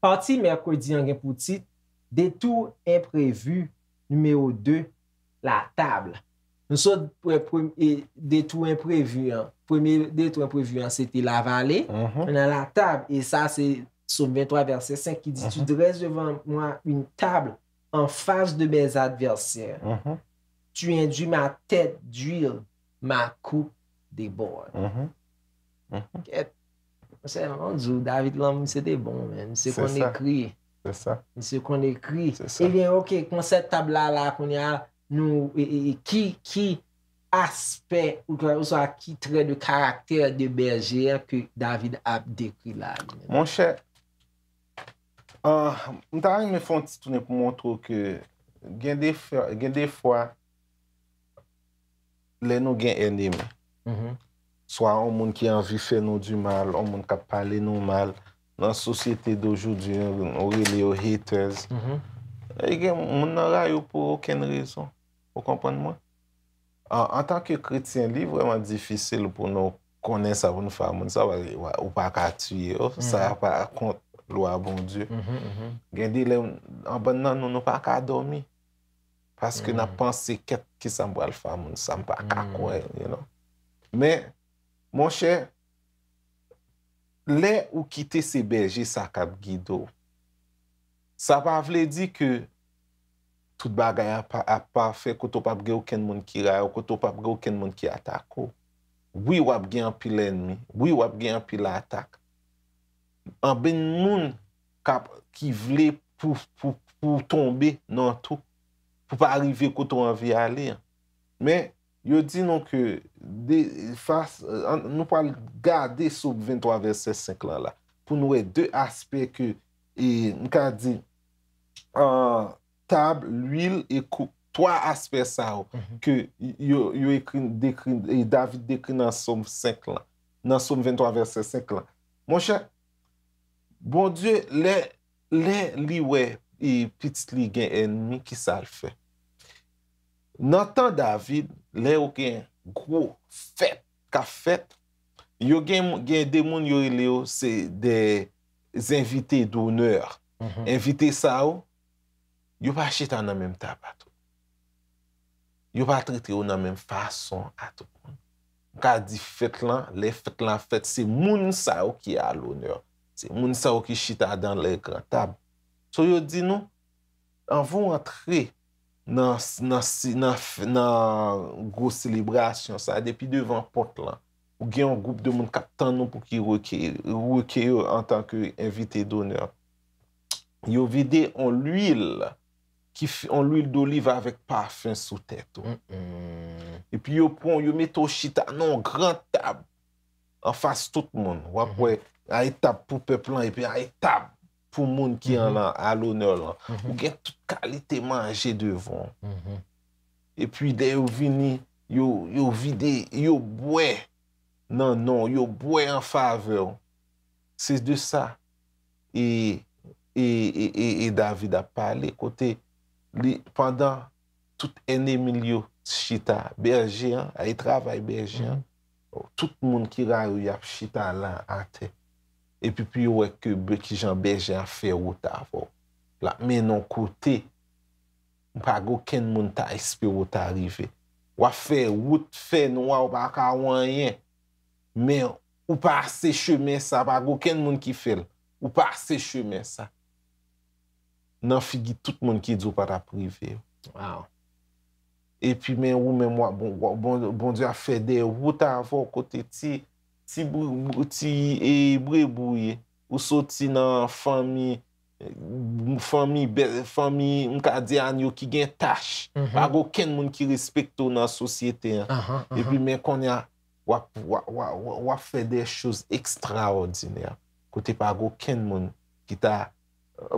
Parti Merkodi yon genpouti, detour imprevu, numeo 2, la table. Nou sa detour imprevu, premier detour imprevu, c'ete la valet, nan mm-hmm. la table, e sa se sou 23 verset 5, ki dit, tu mm-hmm. dresse devan mwen yon table an fase de men adverser. Mm-hmm. Tu indu ma tete d'huil, ma kou de bor. Ket. Mwen chè, mwen djou, David Lamou, bon, eh se de bon men, mwen se kon dekri. Se sa. Mwen se kon dekri. Se sa. E gen, ok, kon se tabla la kon yal nou, ki, ki, aspe, ou sa ki tre de karakter de belger ke David ap dekri la. Mwen chè, mwen tarang mwen fwant si tounen pou mwontro ke gen defwa, gen defwa, le nou gen endeme. Mwen chè. Swa mm-hmm. ou moun ki anvi fè nou di mal, ou moun ka pale nou mal, nan sosyete de oujoudi, ou re le ou hetez. E gen, moun nan ray ou pou ouken rezon. Ou kompon mwen? En tanke kretien li, vreman difisil pou nou konen sa voun fwa moun. Sa wak ou pa ka tuye. Sa wak pa akont lwa bon diyo. Mm-hmm, mm-hmm. Gen di le, an ban nan nou nan pa ka adomi. Paske nan panse ket ki sa mbwa l fwa moun, sa mba ka kwen. Men, Mon chè, lè ou kite se belje sa kap gido, sa pa vle di ke tout bagay ap pa fe koto pa bge ou ken moun ki rayo, koto pa bge ou ken moun ki atako, wè wap gen api lè nmi, wè wap gen api l'atak. An ben moun ki vle pou tombe nan tou, pou pa arrive koto an vi ale. Mè, Yo di nou ke, nou pal gade soum 23 verset 5 lan la. Poun nou e de asper ke, e, nou ka di, tab, l'huil, e kou. 3 asper sa ou, mhm. ke yo ekrin, e David ekrin nan soum 5 lan. Nan soum 23 verset 5 lan. Mon chè, bon djè, lè li wè, e piti li gen en mi ki sa l fè. Nantan David, le ou gen gro fèt, ka fèt, yo gen demoun yoy le ou, se de zinvite d'ouneur, mhm. invite sa ou, yo pa chita nan menm tab ato. Yo pa trite yo nan menm fason ato kon. Ka di fèt lan, le fèt lan fèt, se moun sa ou ki a l'ouneur. Se moun sa ou ki chita dan le gran tab. So yo di nou, an vou rentre, nan gros selebrasyon sa, depi devan pot lan, ou gen yon goup de moun kap tan nou pou ki rouke, rouke yo an tanke invite donan, yo vide an l'uil, an l'uil do liv avèk parfèm sou tèt. Mm, mm. E pi yo meto chita nan an gran tab, an fase tout moun, wap we, an etab pou pe plan, epi an etab pou moun ki an lan alonel. Ou gen tout moun, kalite manje devon. Mhm. E pwi de yo vini, yo vide, yo bwe, nan nan, yo bwe an fave. Se de sa, e, e, e, e David a pale, kote, pandan, tout ene mil yo chita, belgean, ay travay belgean, mhm. oh, tout moun ki ray ou yap chita la, an te. E pwi wek ki jan belgean fe wot avon. La men an non kote, ou pa go ken moun ta espir wot a rive. Wafè, wout fè nou wak wak a wanyen, men ou pa asè chèmen sa, pa go ken moun ki fèl, ou pa asè chèmen sa. Nan figi tout moun ki djou pa ta prive. Wao. E pi men wou men wap, bon, bon, bon, bon diwa fè de, wout a avon kote ti, ti e brebouye, ou soti nan fami, fomi mkadi an yo ki gen tache, pago mhm. ken moun ki respekto nan sosyete, epi men kon ya wap fe dey chouz ekstraordinè, kote pago ken moun ki ta,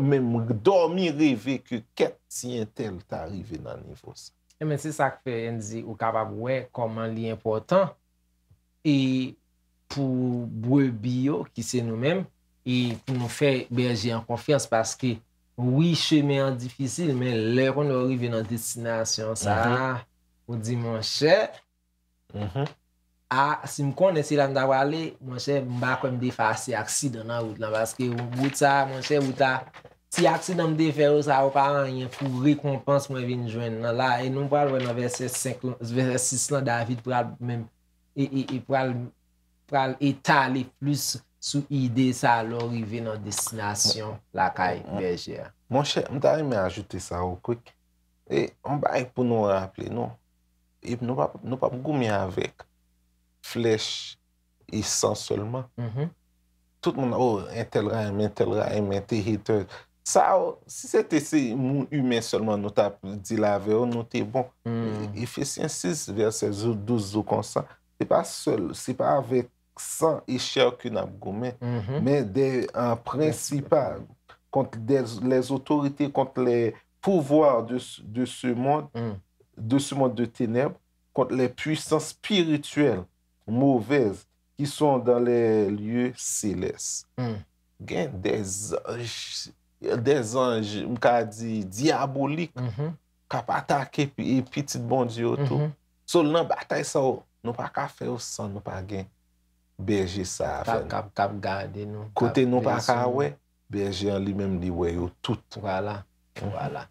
men mkdo mi reve ke ket si yentel ta arrive nan nivou se. E men se sa kfe enzi ou kabab wey koman li importan, e pou bwe biyo ki se nou menm, e pou nou fe berje an konfians paske wii cheme an difisil men lè kon nou orive nan desinasyon sa mhm. ou dimanche mhm. a si m konen se lan da wale mwenche m bako m de fasi aksid an nan wote lan paske mwenche wote sa si aksid an m de fero sa waparan yon fou rekompans mwen vin jwen nan la e nou m pral wè nan verses verses lan David pral e, e, e, pral etale plus Sou ide sa lor ive nan destinasyon la kaye mm-hmm. belge a. Mon chè, mta reme ajoute sa ou kwek. E mba e pou nou rappele nou. E nou pa mgoumye avek. Flech, esan solman. Mm-hmm. Tout mwen oh, a ou entelra eme, entelra eme, entehite. Sa ou, si se te se moun humen solman nou ta di la veyo, nou te bon. Mm. E fè si ansis versè zou, dou zou konsan. Se pa sel, se pa avek. san e chèw ki nan ap gome, men de an prinsipal kont les otorite, kont les pouvoir de se moun, de se moun de teneb, kont les puissance spirituel mouvez ki son dan le lye seles. Gen, des anj, mka di diabolik, kap atake e pitit bon diotou. So, nan batay sa ou, nou pa ka fe ou san, nou pa gen. Beje sa a fen. Kap, kap, kap gande nou. Kote nou pa ka we, beje an li mem li we yo tout. Wala, wala.